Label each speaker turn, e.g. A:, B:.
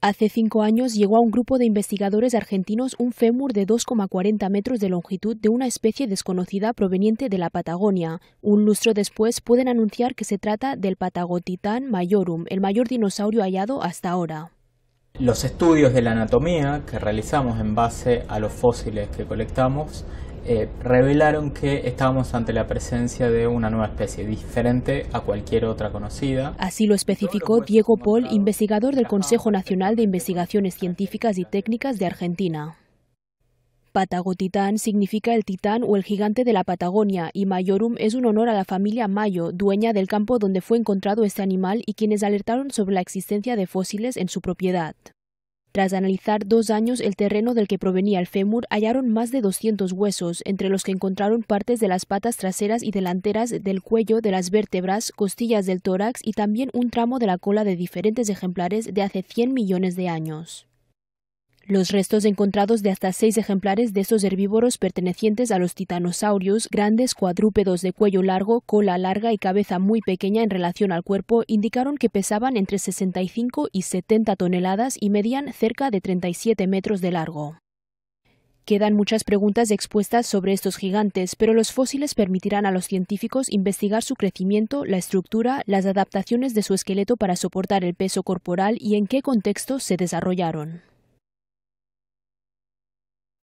A: Hace cinco años llegó a un grupo de investigadores argentinos un fémur de 2,40 metros de longitud de una especie desconocida proveniente de la Patagonia. Un lustro después pueden anunciar que se trata del Patagotitan mayorum, el mayor dinosaurio hallado hasta ahora.
B: Los estudios de la anatomía que realizamos en base a los fósiles que colectamos eh, revelaron que estábamos ante la presencia de una nueva especie, diferente a cualquier otra conocida.
A: Así lo especificó Diego Paul, investigador del Consejo Nacional de Investigaciones Científicas y Técnicas de Argentina. Patagotitán significa el titán o el gigante de la Patagonia y Mayorum es un honor a la familia Mayo, dueña del campo donde fue encontrado este animal y quienes alertaron sobre la existencia de fósiles en su propiedad. Tras analizar dos años el terreno del que provenía el fémur, hallaron más de 200 huesos, entre los que encontraron partes de las patas traseras y delanteras, del cuello, de las vértebras, costillas del tórax y también un tramo de la cola de diferentes ejemplares de hace 100 millones de años. Los restos encontrados de hasta seis ejemplares de estos herbívoros pertenecientes a los titanosaurios, grandes cuadrúpedos de cuello largo, cola larga y cabeza muy pequeña en relación al cuerpo, indicaron que pesaban entre 65 y 70 toneladas y medían cerca de 37 metros de largo. Quedan muchas preguntas expuestas sobre estos gigantes, pero los fósiles permitirán a los científicos investigar su crecimiento, la estructura, las adaptaciones de su esqueleto para soportar el peso corporal y en qué contexto se desarrollaron.